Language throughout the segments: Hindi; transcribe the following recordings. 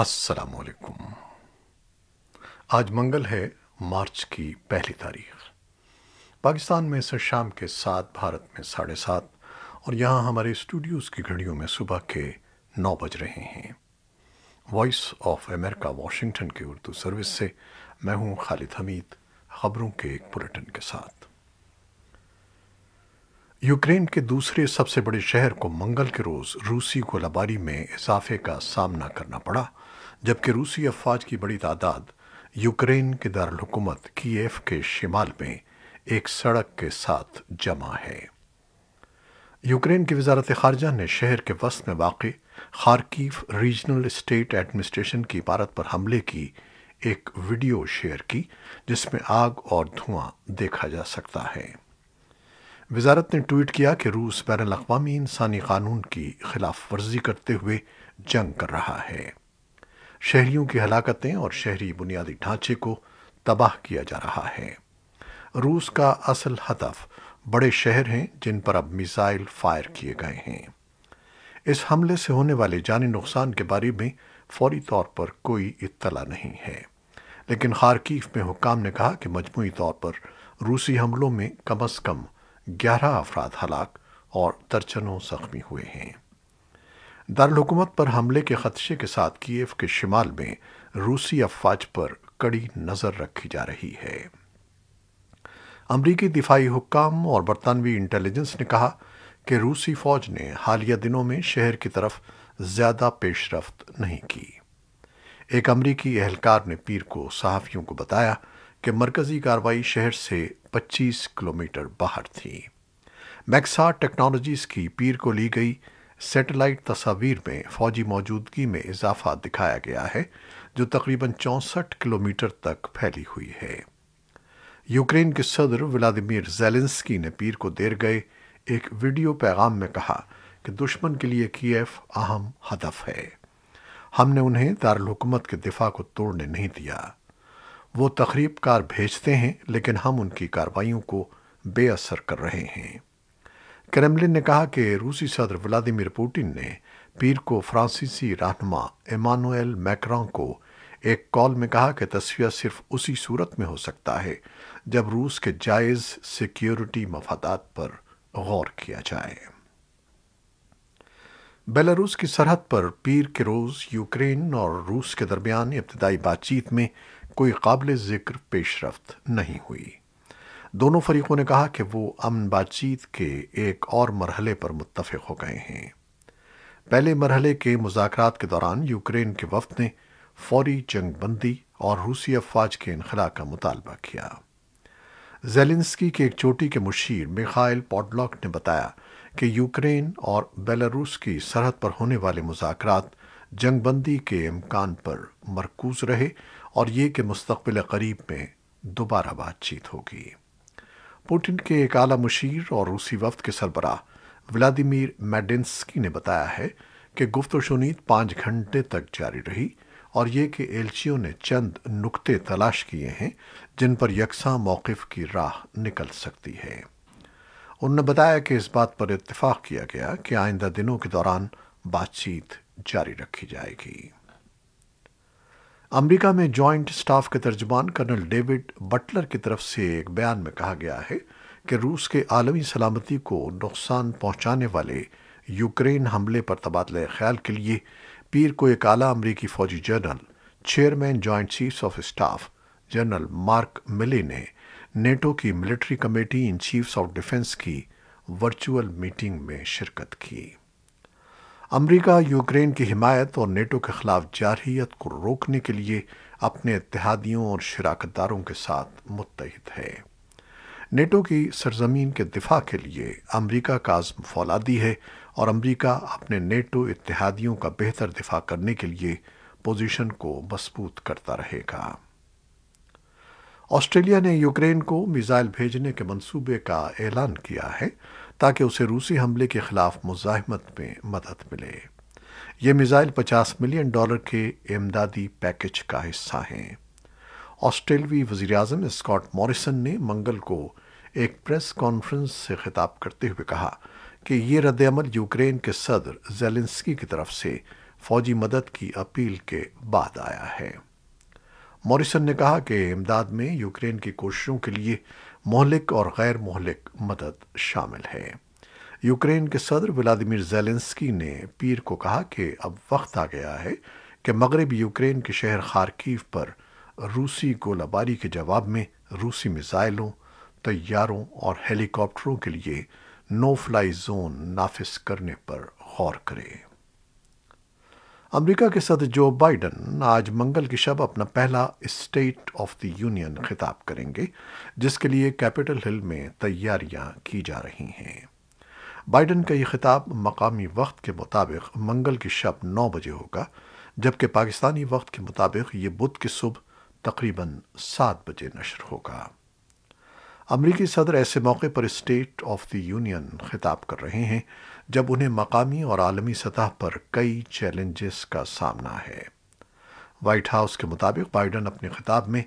असलकुम आज मंगल है मार्च की पहली तारीख पाकिस्तान में सर शाम के सात भारत में साढ़े सात और यहाँ हमारे स्टूडियोज़ की घड़ियों में सुबह के नौ बज रहे हैं वॉइस ऑफ अमेरिका वॉशिंगटन के उर्दू सर्विस से मैं हूँ खालिद हमीद खबरों के एक बुलेटिन के साथ यूक्रेन के दूसरे सबसे बड़े शहर को मंगल के रोज़ रूसी गोलाबारी में इजाफे का सामना करना पड़ा जबकि रूसी अफवाज की बड़ी तादाद यूक्रेन के दारकूमत एफ के शिमाल में एक सड़क के साथ जमा है यूक्रेन की वजारत खारजा ने शहर के वस्त में वाक़ खारकीफ रीजनल स्टेट एडमिनिस्ट्रेशन की इमारत पर हमले की एक वीडियो शेयर की जिसमें आग और धुआं देखा जा सकता है वजारत ने ट्वीट किया कि रूस बैन अवी इंसानी कानून की खिलाफ वर्जी करते हुए जंग कर रहा है शहरियों की हलाकतें और शहरी बुनियादी ढांचे को तबाह किया जा रहा है रूस का असल हदफ बड़े शहर हैं जिन पर अब मिसाइल फायर किए गए हैं इस हमले से होने वाले जानी नुकसान के बारे में फौरी तौर पर कोई इत्तला नहीं है लेकिन खारकीफ में हुकाम ने कहा कि मजमूई तौर पर रूसी हमलों में कम अज कम ग्यारह अफराद हलाक और दर्जनों जख्मी हुए हैं दारकूमत पर हमले के खदशे के साथ कीव के शिमाल में रूसी अफवाज पर कड़ी नज़र रखी जा रही है अमरीकी दिफाई हुक्म और बरतानवी इंटेलिजेंस ने कहा कि रूसी फौज ने हालिया दिनों में शहर की तरफ ज़्यादा पेशरफ्त नहीं की एक अमरीकी एहलकार ने पीर को सहाफ़ियों को बताया कि मरकज़ी कार्रवाई शहर से 25 किलोमीटर बाहर थी मैक्सा टेक्नोलॉजीज़ की पीर को ली गई सैटेलाइट तस्वीर में फौजी मौजूदगी में इजाफा दिखाया गया है जो तकरीबन चौंसठ किलोमीटर तक फैली हुई है यूक्रेन के सदर व्लादिमिर जेलेंस्की ने पीर को देर गए एक वीडियो पैगाम में कहा कि दुश्मन के लिए एफ अहम हदफ है हमने उन्हें दारकूमत के दिफा को तोड़ने नहीं दिया वो तकरीबकार कार भेजते हैं लेकिन हम उनकी कार्रवाई को बेअसर कर रहे हैं क्रेमलिन ने कहा कि रूसी सदर व्लादिमीर पुतिन ने पीर को फ्रांसीसी रहनुमा इमानुएल मैक्रॉ को एक कॉल में कहा कि तस्वीर सिर्फ उसी सूरत में हो सकता है जब रूस के जायज़ सिक्योरिटी मफादात पर गौर किया जाए बेलारूस की सरहद पर पीर के रोज़ यूक्रेन और रूस के दरमियान इब्तदाई बातचीत में कोई काबिल ज़िक्र पेशरफ्त नहीं हुई दोनों फरीकों ने कहा कि वो अमन बातचीत के एक और मरहले पर मुतफिक हो गए हैं पहले मरहले के मुजाकरात के दौरान यूक्रेन के वफद ने फौरी जंगबंदी और रूसी अफवाज के इनखला का मुतालबा किया जेलिस्की के एक चोटी के मुशीर मिखाइल पॉडलॉक ने बताया कि यूक्रेन और बेलारूस की सरहद पर होने वाले मुजाकरात जंगबंदी के इम्कान पर मरकूज रहे और ये कि मुस्तबिल करीब में दोबारा बातचीत होगी पुटिन के एक आला मुशीर और रूसी वफद के सरबरा व्लादिमीर मैडेंस्की ने बताया है कि गुफ्त शुनीद पाँच घंटे तक जारी रही और ये कि एलचियों ने चंद नुक्ते तलाश किए हैं जिन पर यकसा मौक़ की राह निकल सकती है उन्होंने बताया कि इस बात पर इतफाक किया गया कि आइंदा दिनों के दौरान बातचीत जारी रखी जाएगी अमेरिका में जॉइंट स्टाफ के तर्जमान कर्नल डेविड बटलर की तरफ से एक बयान में कहा गया है कि रूस के आलमी सलामती को नुकसान पहुंचाने वाले यूक्रेन हमले पर तबादला ख्याल के लिए पीर को एक आला अमरीकी फौजी general chairman joint chiefs of staff general Mark Milley ने नेटो की military committee in chiefs of defence की वर्चुअल मीटिंग में शिरकत की अमरीका यूक्रेन की हिमायत और नेटो के खिलाफ जारहीत को रोकने के लिए अपने इतिहादियों और शराकतदारों के साथ मुतहद है नेटो की सरजमीन के दिफा के लिए अमरीका का आज़म फौलादी है और अमरीका अपने नेटो इतिहादियों का बेहतर दिफा करने के लिए पोजीशन को मजबूत करता रहेगा ऑस्ट्रेलिया ने यूक्रेन को मिसाइल भेजने के मंसूबे का ऐलान किया है ताकि उसे रूसी हमले के खिलाफ मुजाहमत में मदद मिले ये मिज़ाइल 50 मिलियन डॉलर के इमदादी पैकेज का हिस्सा हैं ऑस्ट्रेलवी वजीर अजम स्कॉट मॉरिसन ने मंगल को एक प्रेस कॉन्फ्रेंस से खिताब करते हुए कहा कि यह रद्दमल यूक्रेन के सदर जेलेंस्की की तरफ से फौजी मदद की अपील के बाद आया है मॉरिसन ने कहा कि इमदाद में यूक्रेन की कोशिशों के लिए मोहलिक और गैर मोहलिक मदद शामिल है यूक्रेन के सदर व्लादिमिर जेलेंस्की ने पीर को कहा कि अब वक्त आ गया है कि मगरबी यूक्रेन के शहर खारकीव पर रूसी गोलाबारी के जवाब में रूसी मिसाइलों तैयारों और हेलीकॉप्टरों के लिए नो फ्लाई जोन नाफिस करने पर गौर करें अमेरिका के सदर जो बाइडन आज मंगल की शब अपना पहला स्टेट ऑफ द यूनियन खिताब करेंगे जिसके लिए कैपिटल हिल में तैयारियां की जा रही हैं बाइडन का यह खिताब मकामी वक्त के मुताबिक मंगल की शब नौ बजे होगा जबकि पाकिस्तानी वक्त के मुताबिक ये बुध की सुबह तकरीबन सात बजे नशर होगा अमरीकी सदर ऐसे मौके पर स्टेट ऑफ द यूनियन खिताब कर रहे हैं जब उन्हें मकामी और आलमी सतह पर कई चैलेंजेस का सामना है वाइट हाउस के मुताबिक बाइडन अपने खिताब में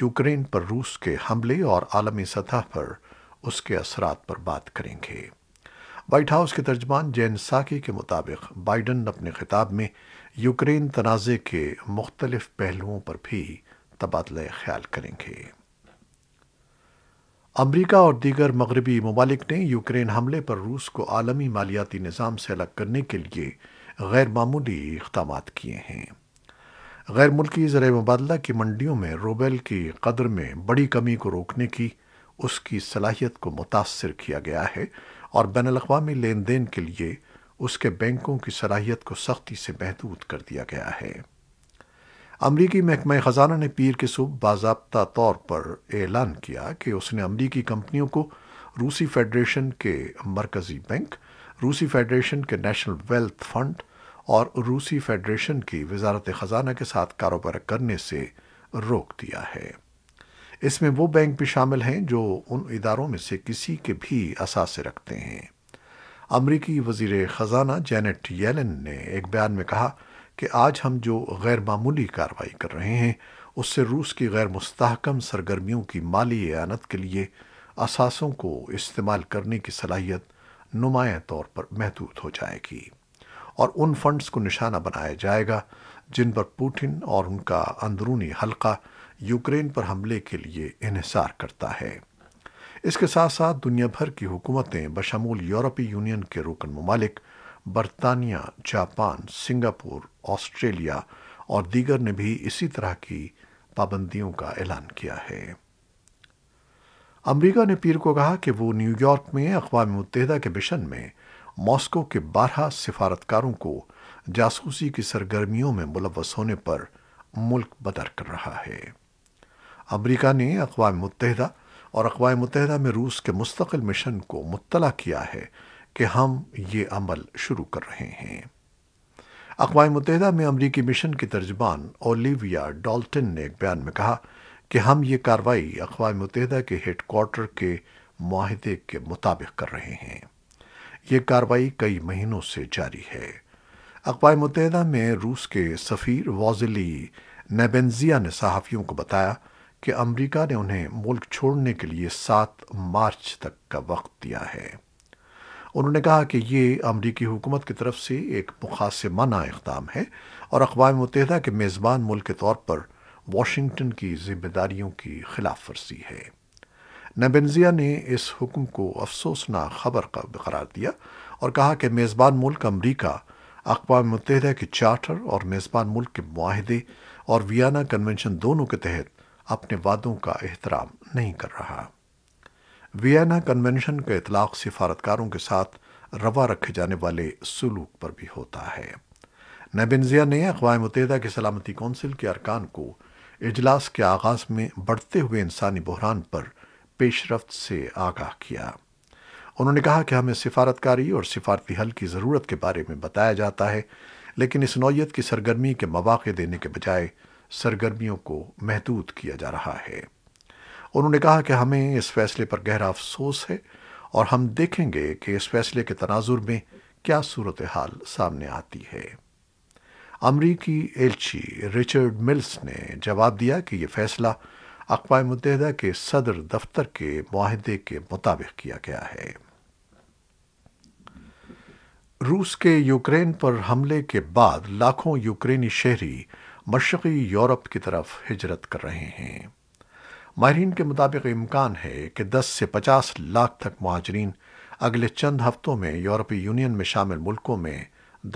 यूक्रेन पर रूस के हमले और आलमी सतह पर उसके असरात पर बात करेंगे वाइट हाउस के तर्जमान जैन साकी के मुताबिक बाइडन अपने खिताब में यूक्रेन तनाज़े के मुख्तलिफ पहलुओं पर भी तबादला ख्याल करेंगे अमरीका और दीगर मगरबी ममालिक ने यूक्रेन हमले पर रूस को आलमी मालियाती निज़ाम से अलग करने के लिए गैर मामूली इकदाम किए हैं गैर मुल्की ज़र मुबादला की मंडियों में रोबेल की कदर में बड़ी कमी को रोकने की उसकी सलाहियत को मुतासर किया गया है और बैन अवी लेन देन के लिए उसके बैंकों की सलाहियत को सख्ती से महदूद कर दिया गया है अमरीकी महकमा ख़जाना ने पीर के सुबह बाबा तौर पर ऐलान किया कि उसने अमरीकी कंपनियों को रूसी फेडरेशन के मरकज़ी बैंक रूसी फेडरेशन के नेशनल वेल्थ फंड और रूसी फेडरेशन की वजारत ख़जाना के साथ कारोबार करने से रोक दिया है इसमें वो बैंक भी शामिल हैं जो उन इदारों में से किसी के भी असासे रखते हैं अमरीकी वजीर ख़जाना जैनट येलन ने एक बयान में कहा कि आज हम जो गैर मामूली कार्रवाई कर रहे हैं उससे रूस की गैर मुस्तहकम सरगर्मियों की माली एनत के लिए असासों को इस्तेमाल करने की सलाहियत नुमाया तौर पर महदूद हो जाएगी और उन फंड्स को निशाना बनाया जाएगा जिन पर पुटिन और उनका अंदरूनी हलका यूक्रेन पर हमले के लिए इसार करता है इसके साथ साथ दुनिया भर की हुकूमतें बशमूल यूरोपीय यूनियन के रुकन ममालिक बरतानिया जापान सिंगापुर ऑस्ट्रेलिया और दीगर ने भी इसी तरह की पाबंदियों का ऐलान किया है अमरीका ने पीर को कहा कि वो न्यूयॉर्क में अकवा मुतहदा के मिशन में मॉस्को के बारह सिफारतकारों को जासूसी की सरगर्मियों में मुलवस होने पर मुल्क बदर कर रहा है अमरीका ने अकवा मुतहदा और अकवा मुतहदा में रूस के मुस्तकिल मिशन को मुतला किया है कि हम ये अमल शुरू कर रहे हैं अकवा मुतहदा में अमरीकी मिशन के तर्जबान ओलिविया डॉल्टन ने एक बयान में कहा कि हम ये कार्रवाई अकवा मुतहदा के हेडक्वार्टर के माहदे के मुताबिक कर रहे हैं ये कार्रवाई कई महीनों से जारी है अकवा मुतहदा में रूस के सफ़ीर वॉजली नेबेंजिया ने सहाफ़ियों को बताया कि अमरीका ने उन्हें मुल्क छोड़ने के लिए सात मार्च तक का वक्त दिया है उन्होंने कहा कि ये अमरीकी हुकूमत की तरफ से एक मुखासमाना इकदाम है और अकवा मुतहद के मेज़बान मुल्क के तौर पर वाशिंगटन की जिम्मेदारियों की खिलाफ वर्जी है नबेंजिया ने इस हुक्म को अफसोसनाक खबर का बरार दिया और कहा कि मेज़बान मुल्क अमरीका अकवा मुतहद के चार्टर और मेज़बान मुल्क के माहदे और वियाना कन्वेंशन दोनों के तहत अपने वादों का एहतराम नहीं कर रहा वियना कन्वेंशन का इतलाक सिफारतकारों के साथ रवा रखे जाने वाले सलूक पर भी होता है नबिनजिया ने अकवा मुतहदा की सलामती कौंसिल के अरकान को इजलास के आगाज में बढ़ते हुए इंसानी बहरान पर पेशरफ से आगाह किया उन्होंने कहा कि हमें सिफारतकारी और सिफारती हल की ज़रूरत के बारे में बताया जाता है लेकिन इस नौीयत की सरगर्मी के मौाक़े देने के बजाय सरगर्मियों को महदूद किया जा रहा है उन्होंने कहा कि हमें इस फैसले पर गहरा अफसोस है और हम देखेंगे कि इस फैसले के तनाजुर में क्या सूरत हाल सामने आती है अमरीकी एलची रिचर्ड मिल्स ने जवाब दिया कि यह फैसला अकवा मुतहदा के सदर दफ्तर के माहदे के मुताबिक किया गया है रूस के यूक्रेन पर हमले के बाद लाखों यूक्रेनी शहरी मशरकी यूरोप की तरफ हिजरत कर रहे हैं माहरीन के मुताबिक इम्कान है कि 10 से 50 लाख तक महाजरीन अगले चंद हफ्तों में यूरोपीय यूनियन में शामिल मुल्कों में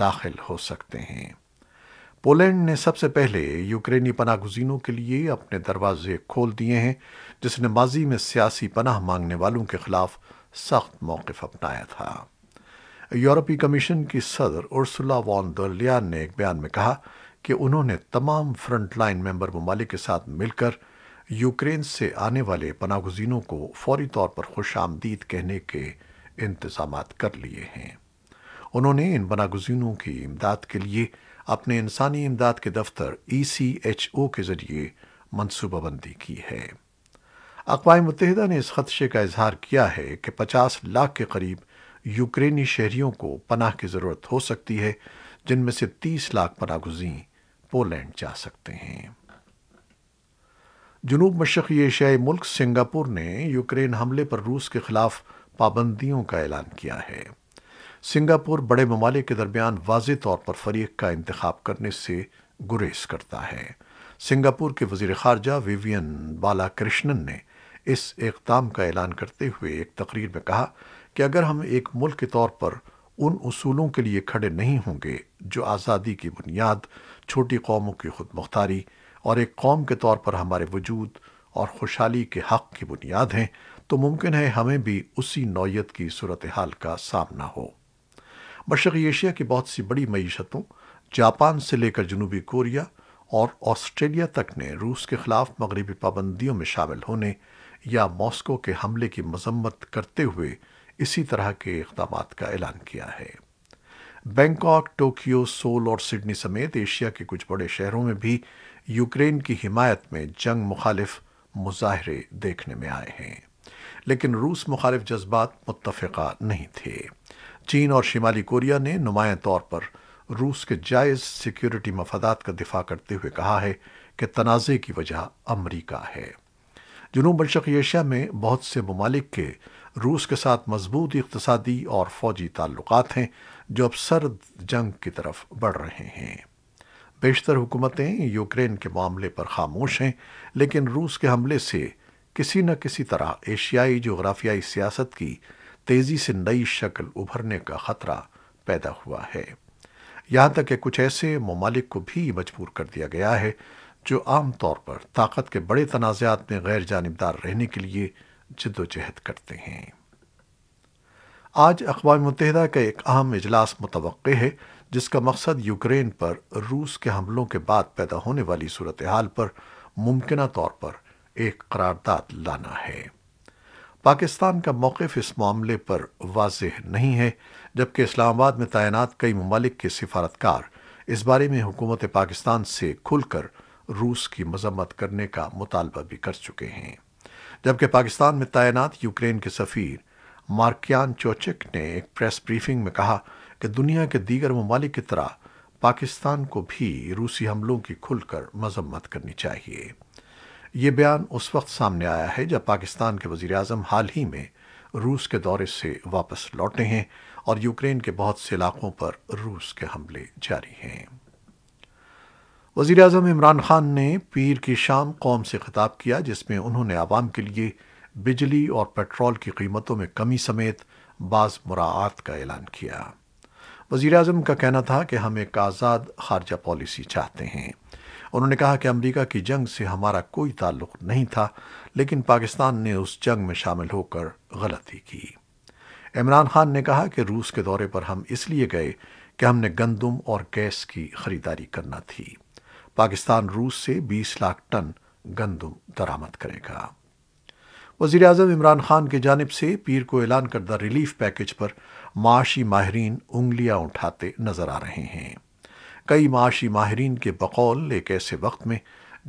दाखिल हो सकते हैं पोलैंड ने सबसे पहले यूक्रेनी पनागुजीनों के लिए अपने दरवाजे खोल दिए हैं जिसने माजी में सियासी पनाह मांगने वालों के खिलाफ सख्त मौकफ अपनाया था यूरोपीय कमीशन की सदर उर्सुला वॉन दरलियान ने एक बयान में कहा कि उन्होंने तमाम फ्रंटलाइन मेंबर ममालिक के साथ मिलकर यूक्रेन से आने वाले पनागुजीनों को फौरी तौर पर खुश आमदीद कहने के इंतजाम कर लिए हैं उन्होंने इन पनागुजीनों की इमदाद के लिए अपने इंसानी इमदाद के दफ्तर ई सी एच ओ के जरिए मनसूबाबंदी की है अकवा मुतहदा ने इस खदशे का इजहार किया है कि 50 लाख के करीब यूक्रेनी शहरियों को पनाह की ज़रूरत हो सकती है जिनमें से 30 लाख पनागुजी पोलैंड जा सकते हैं जनूब मशरक़ी एशियाई मुल्क सिंगापुर ने यूक्रेन हमले पर रूस के खिलाफ पाबंदियों का ऐलान किया है सिंगापुर बड़े ममालिक के दरमियान वाज तौर पर फरीक का इंतखब करने से गुरेज करता है सिंगापुर के वजीर खारजा विवियन बालाकृष्णन ने इस इकदाम का ऐलान करते हुए एक तकरीर में कहा कि अगर हम एक मुल्क के तौर पर उन असूलों के लिए खड़े नहीं होंगे जो आज़ादी की बुनियाद छोटी कौमों की खुदमुख्तारी और एक कौम के तौर पर हमारे वजूद और खुशहाली के हक की बुनियाद हैं तो मुमकिन है हमें भी उसी नौयत की सूरत हाल का सामना हो मशरक़ी एशिया की बहुत सी बड़ी मीशतों जापान से लेकर जनूबी कोरिया और ऑस्ट्रेलिया तक ने रूस के ख़िलाफ़ मगरबी पाबंदियों में शामिल होने या मॉस्को के हमले की मजम्मत करते हुए इसी तरह के इकदाम का ऐलान किया है बैंकॉक टोक्यो सोल और सिडनी समेत एशिया के कुछ बड़े शहरों में भी यूक्रेन की हिमायत में जंग मुखालिफ मुजाहरे देखने में आए हैं लेकिन रूस मुखालिफ जज्बात मुतफ़ा नहीं थे चीन और शिमाली कोरिया ने नुमाया तौर पर रूस के जायज़ सिक्योरिटी मफादात का दिफा करते हुए कहा है कि तनाज़े की वजह अमरीका है जुनूब मशक एशिया में बहुत से ममालिक के रूस के साथ मजबूत इकतसादी और फौजी ताल्लुक हैं जो अब सर्द जंग की तरफ बढ़ रहे हैं बेशतर हुकूमतें यूक्रेन के मामले पर खामोश हैं लेकिन रूस के हमले से किसी न किसी तरह एशियाई जोग्राफियाई सियासत की तेज़ी से नई शक्ल उभरने का ख़तरा पैदा हुआ है यहां तक कि कुछ ऐसे ममालिक को भी मजबूर कर दिया गया है जो आम तौर पर ताकत के बड़े तनाज़ात में गैर जानबदार रहने के लिए जद्दोजहद करते हैं आज अकवा मुतहदा का एक अहम इजलास मुतव है जिसका मकसद यूक्रेन पर रूस के हमलों के बाद पैदा होने वाली सूरत हाल पर मुमकिन तौर पर एक करारदाद लाना है पाकिस्तान का मौकफ इस मामले पर वाज नहीं है जबकि इस्लामाबाद में तैनात कई ममालिक के सिफारतकार इस बारे में हुकूमत पाकिस्तान से खुलकर रूस की मजम्मत करने का मुतालबा भी कर चुके हैं जबकि पाकिस्तान में तैनात यूक्रेन के सफ़ीर मार्कियान चोचिक ने एक प्रेस ब्रीफिंग में कहा कि दुनिया के दीगर ममालिक की तरह पाकिस्तान को भी रूसी हमलों की खुलकर मजम्मत करनी चाहिए ये बयान उस वक्त सामने आया है जब पाकिस्तान के वजीर अजम हाल ही में रूस के दौरे से वापस लौटे हैं और यूक्रेन के बहुत से इलाकों पर रूस के हमले जारी हैं वजीर अजम इमरान खान ने पीर की शाम कौम से खिताब किया जिसमें उन्होंने आवाम के लिए बिजली और पेट्रोल की कीमतों में कमी समेत बाज मुरात का ऐलान किया वजीर अजम का कहना था कि हम एक आज़ाद खारजा पॉलिसी चाहते हैं उन्होंने कहा कि अमरीका की जंग से हमारा कोई ताल्लुक नहीं था लेकिन पाकिस्तान ने उस जंग में शामिल होकर गलती की इमरान खान ने कहा कि रूस के दौरे पर हम इसलिए गए कि हमने गंदम और गैस की खरीदारी करना थी पाकिस्तान रूस से 20 लाख टन गंदम दरामद करेगा वज़ी अजम इमरान खान की जानब से पीर को ऐलान करदा रिलीफ पैकेज पर माशी माहरीन उंगलियां उठाते नज़र आ रहे हैं कई माशी माहरीन के बकौल एक ऐसे वक्त में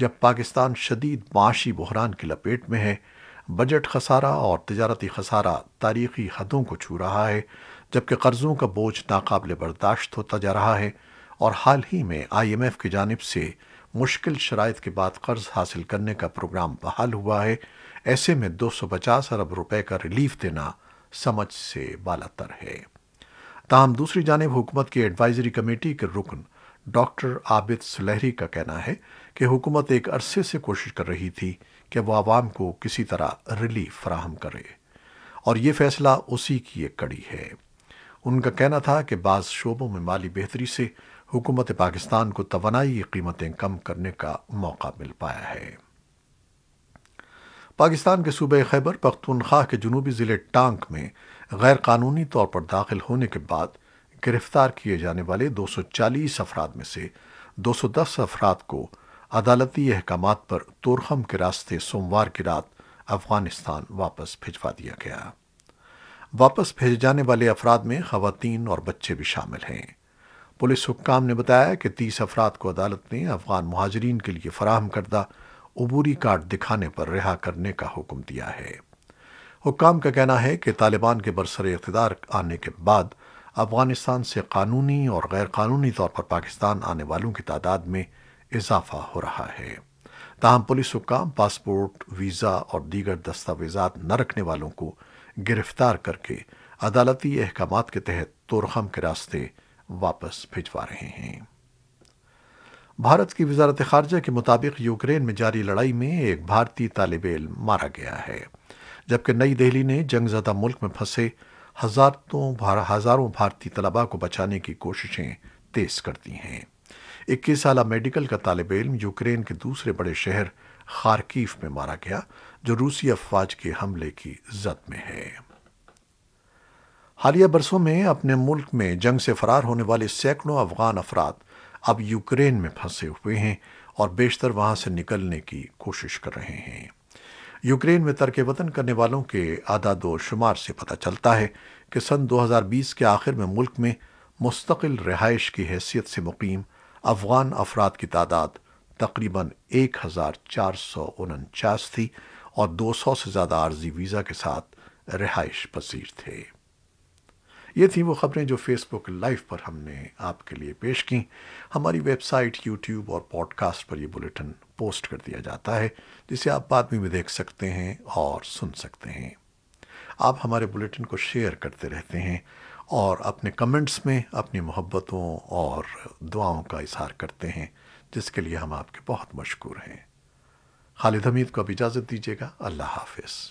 जब पाकिस्तान शदीद माशी बहरान की लपेट में है बजट खसारा और तजारती खसारा तारीखी हदों को छू रहा है जबकि कर्ज़ों का बोझ नाकबले बर्दाश्त होता जा रहा है और हाल ही में आई एम एफ़ की जानब से मुश्किल शराइ के बाद कर्ज़ हासिल करने का प्रोग्राम बहाल हुआ है ऐसे में 250 अरब रुपए का रिलीफ देना समझ से बालातर है ताम दूसरी जानब हुकूमत की एडवाइजरी कमेटी के रुकन डॉक्टर आबिद सुलहरी का कहना है कि हुकूमत एक अरसे से कोशिश कर रही थी कि वह आवाम को किसी तरह रिलीफ फ्राहम करे और ये फैसला उसी की एक कड़ी है उनका कहना था कि बाज़ शोबों में माली बेहतरी से हुकूमत पाकिस्तान को तोानाई कीमतें कम करने का मौका मिल पाया है पाकिस्तान के सूबे खैबर पख्तूनख्वा के जनूबी ज़िले टांक में गैर कानूनी तौर पर दाखिल होने के बाद गिरफ्तार किए जाने वाले 240 अफराद में से 210 अफराद को अदालती अहकाम पर तोरखम के रास्ते सोमवार की रात अफगानिस्तान वापस भिजवा दिया गया वापस भेजे जाने वाले अफराद में खातन और बच्चे भी शामिल हैं पुलिस हुकाम ने बताया कि तीस अफराद को अदालत ने अफगान महाजरीन के लिए फराहम करदा अबूरी कार्ड दिखाने पर रिहा करने का हुक्म दिया है हुक्काम का कहना है कि तालिबान के बरसर इकतदार आने के बाद अफगानिस्तान से कानूनी और गैर कानूनी तौर पर पाकिस्तान आने वालों की तादाद में इजाफा हो रहा है ताहम पुलिस हुक्काम पासपोर्ट वीज़ा और दीगर दस्तावेजात न रखने वालों को गिरफ्तार करके अदालती अहकाम के तहत तोरखम के रास्ते वापस भिजवा रहे हैं भारत की वजारत खारजा के मुताबिक यूक्रेन में जारी लड़ाई में एक भारतीय तालब इल मारा गया है जबकि नई दिल्ली ने जंगजदा मुल्क में फंसे हजारों भार, हजारों भारतीय तलबा को बचाने की कोशिशें तेज कर दी हैं इक्कीस साल मेडिकल का तालब इल्म यूक्रेन के दूसरे बड़े शहर खारकीफ में मारा गया जो रूसी अफवाज के हमले की जद में है हालिया बरसों में अपने मुल्क में जंग से फरार होने वाले सैकड़ों अफगान अफराद अब यूक्रेन में फंसे हुए हैं और बेशतर वहां से निकलने की कोशिश कर रहे हैं यूक्रेन में तरक वतन करने वालों के आदाद शुमार से पता चलता है कि सन 2020 के आखिर में मुल्क में मुस्तकिल रिहाइश की हैसियत से मुकीम अफगान अफराद की तादाद तकरीबन एक हज़ार चार सौ उनचास थी और 200 से ज़्यादा आर्जी वीज़ा के साथ रिहाइश पसीर थे ये थी वो खबरें जो फेसबुक लाइव पर हमने आपके लिए पेश की हमारी वेबसाइट यूट्यूब और पॉडकास्ट पर ये बुलेटिन पोस्ट कर दिया जाता है जिसे आप बाद में भी देख सकते हैं और सुन सकते हैं आप हमारे बुलेटिन को शेयर करते रहते हैं और अपने कमेंट्स में अपनी मोहब्बतों और दुआओं का इजहार करते हैं जिसके लिए हम आपके बहुत मशहूर हैं खालिद हमीद को अब इजाज़त दीजिएगा अल्लाह हाफिज़